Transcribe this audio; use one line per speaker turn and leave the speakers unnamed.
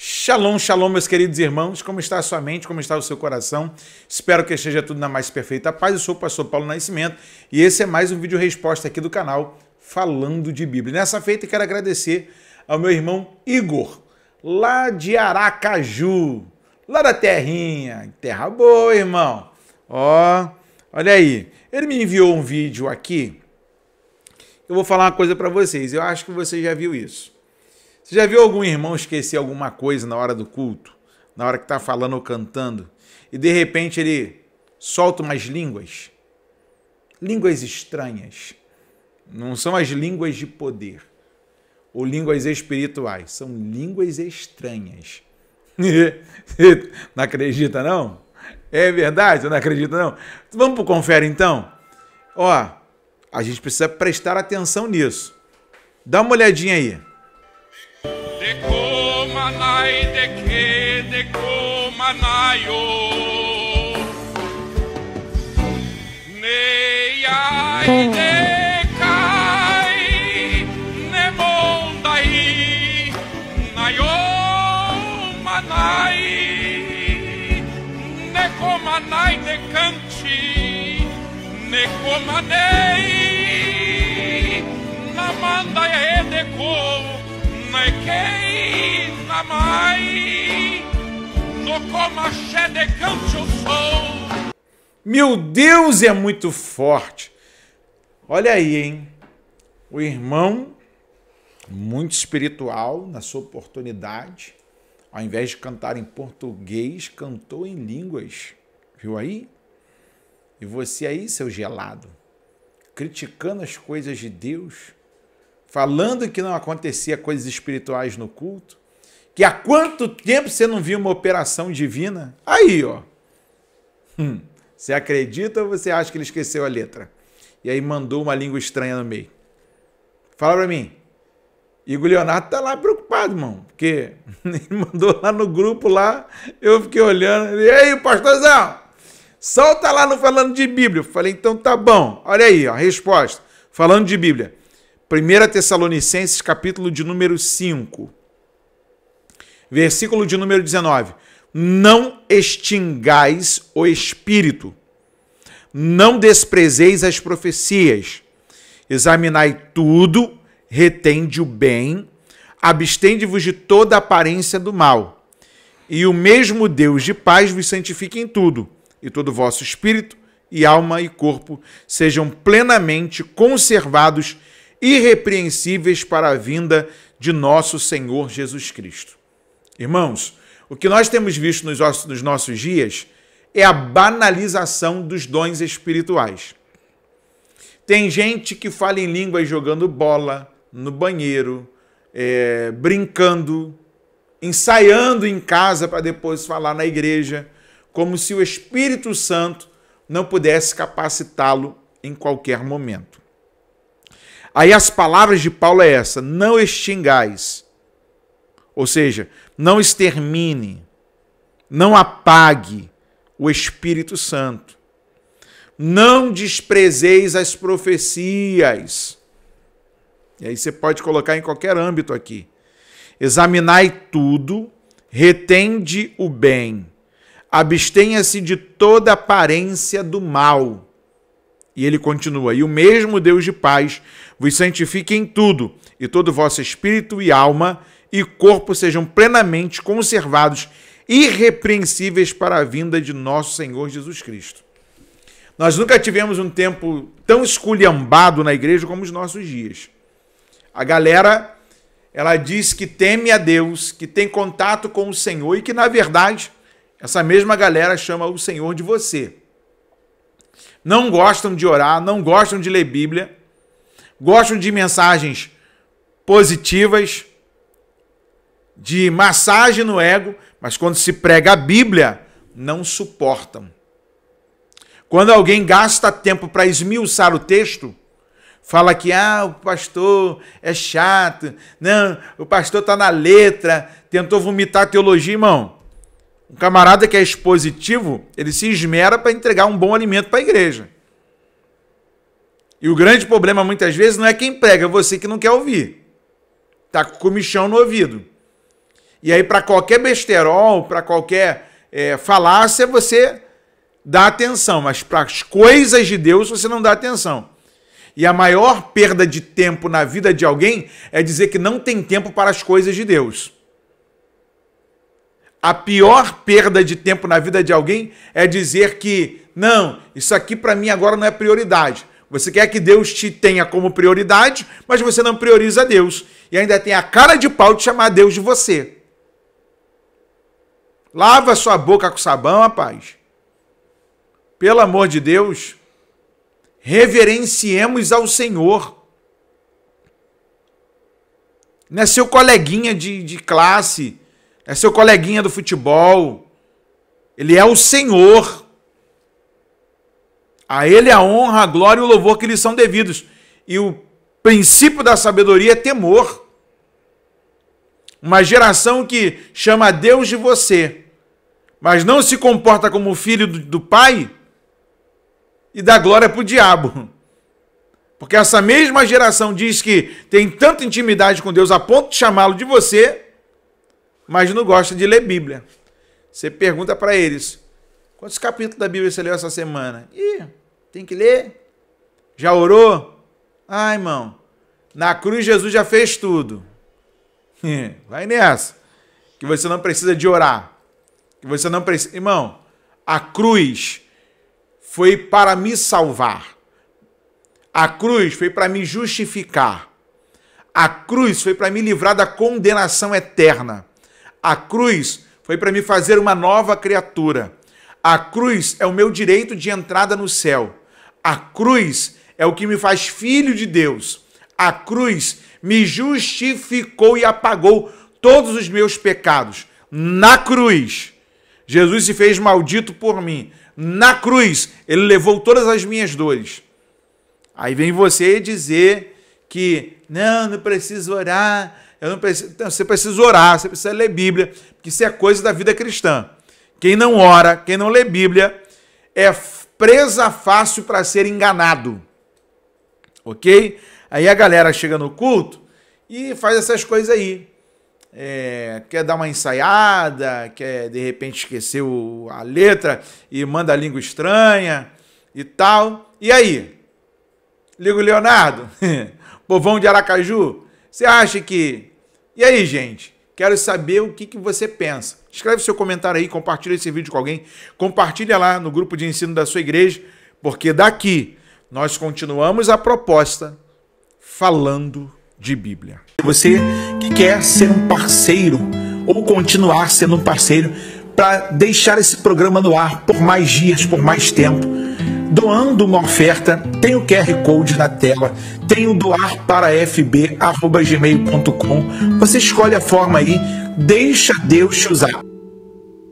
Shalom, shalom, meus queridos irmãos. Como está a sua mente? Como está o seu coração? Espero que esteja tudo na mais perfeita paz. Eu sou o pastor Paulo Nascimento e esse é mais um vídeo resposta aqui do canal Falando de Bíblia. Nessa feita, quero agradecer ao meu irmão Igor, lá de Aracaju, lá da terrinha. Terra boa, irmão. Ó, olha aí. Ele me enviou um vídeo aqui. Eu vou falar uma coisa para vocês. Eu acho que você já viu isso você já viu algum irmão esquecer alguma coisa na hora do culto? Na hora que está falando ou cantando? E de repente ele solta umas línguas? Línguas estranhas. Não são as línguas de poder ou línguas espirituais. São línguas estranhas. não acredita, não? É verdade? eu não acredita, não? Vamos para o confere, então? Ó, a gente precisa prestar atenção nisso. Dá uma olhadinha aí. manaio nei ai de kai ne mondai naio manai ne comanai de canti ne comanei na manda e de co na quei na mai meu Deus, é muito forte. Olha aí, hein? O irmão, muito espiritual na sua oportunidade, ao invés de cantar em português, cantou em línguas. Viu aí? E você aí, seu gelado, criticando as coisas de Deus, falando que não acontecia coisas espirituais no culto, que há quanto tempo você não viu uma operação divina? Aí, ó. Hum, você acredita ou você acha que ele esqueceu a letra? E aí mandou uma língua estranha no meio. Fala para mim. Igor Leonardo tá lá preocupado, irmão, porque ele mandou lá no grupo lá, eu fiquei olhando, e aí, pastorzão, solta tá lá no Falando de Bíblia. Eu falei, então tá bom, olha aí, ó, a resposta, Falando de Bíblia, 1 Tessalonicenses, capítulo de número 5, versículo de número 19: Não extingais o espírito, não desprezeis as profecias, examinai tudo, retende o bem, abstende-vos de toda aparência do mal. E o mesmo Deus de paz vos santifique em tudo, e todo vosso espírito, e alma e corpo sejam plenamente conservados irrepreensíveis para a vinda de nosso Senhor Jesus Cristo. Irmãos, o que nós temos visto nos nossos dias é a banalização dos dons espirituais. Tem gente que fala em línguas jogando bola, no banheiro, é, brincando, ensaiando em casa para depois falar na igreja, como se o Espírito Santo não pudesse capacitá-lo em qualquer momento. Aí as palavras de Paulo é essa: não extingais. Ou seja, não extermine, não apague o Espírito Santo. Não desprezeis as profecias. E aí você pode colocar em qualquer âmbito aqui. Examinai tudo, retende o bem, abstenha-se de toda aparência do mal. E ele continua: E o mesmo Deus de paz vos santifique em tudo, e todo vosso espírito e alma e corpo sejam plenamente conservados, irrepreensíveis para a vinda de nosso Senhor Jesus Cristo. Nós nunca tivemos um tempo tão esculhambado na igreja como os nossos dias. A galera, ela diz que teme a Deus, que tem contato com o Senhor e que, na verdade, essa mesma galera chama o Senhor de você não gostam de orar, não gostam de ler Bíblia, gostam de mensagens positivas, de massagem no ego, mas quando se prega a Bíblia, não suportam. Quando alguém gasta tempo para esmiuçar o texto, fala que ah, o pastor é chato, não, o pastor está na letra, tentou vomitar teologia, irmão. Um camarada que é expositivo, ele se esmera para entregar um bom alimento para a igreja. E o grande problema muitas vezes não é quem prega, é você que não quer ouvir. Tá com comichão no ouvido. E aí para qualquer besterol, para qualquer é, falácia, você dá atenção, mas para as coisas de Deus você não dá atenção. E a maior perda de tempo na vida de alguém é dizer que não tem tempo para as coisas de Deus. A pior perda de tempo na vida de alguém é dizer que, não, isso aqui para mim agora não é prioridade. Você quer que Deus te tenha como prioridade, mas você não prioriza Deus. E ainda tem a cara de pau de chamar Deus de você. Lava sua boca com sabão, rapaz. Pelo amor de Deus, reverenciemos ao Senhor. Não é seu coleguinha de, de classe é seu coleguinha do futebol, ele é o Senhor. A Ele a honra, a glória e o louvor que lhe são devidos. E o princípio da sabedoria é temor. Uma geração que chama a Deus de você, mas não se comporta como filho do, do Pai e dá glória para o diabo. Porque essa mesma geração diz que tem tanta intimidade com Deus a ponto de chamá-lo de você mas não gosta de ler Bíblia. Você pergunta para eles: quantos capítulos da Bíblia você leu essa semana? Ih, tem que ler. Já orou? Ah, irmão, na cruz Jesus já fez tudo. Vai nessa. Que você não precisa de orar. Que você não precisa. Irmão, a cruz foi para me salvar. A cruz foi para me justificar. A cruz foi para me livrar da condenação eterna. A cruz foi para me fazer uma nova criatura. A cruz é o meu direito de entrada no céu. A cruz é o que me faz filho de Deus. A cruz me justificou e apagou todos os meus pecados. Na cruz, Jesus se fez maldito por mim. Na cruz, ele levou todas as minhas dores. Aí vem você dizer que não, não preciso orar, eu não preciso, então, você precisa orar, você precisa ler Bíblia, porque isso é coisa da vida cristã. Quem não ora, quem não lê Bíblia, é presa fácil para ser enganado. Ok? Aí a galera chega no culto e faz essas coisas aí. É, quer dar uma ensaiada, quer de repente esquecer o, a letra e manda a língua estranha e tal. E aí? Liga o Leonardo, povão de Aracaju, você acha que e aí, gente? Quero saber o que, que você pensa. Escreve seu comentário aí, compartilha esse vídeo com alguém, compartilha lá no grupo de ensino da sua igreja, porque daqui nós continuamos a proposta falando de Bíblia. Você que quer ser um parceiro ou continuar sendo um parceiro para deixar esse programa no ar por mais dias, por mais tempo doando uma oferta, tem o QR Code na tela, tem o doar para fb@gmail.com. Você escolhe a forma aí, deixa Deus te usar.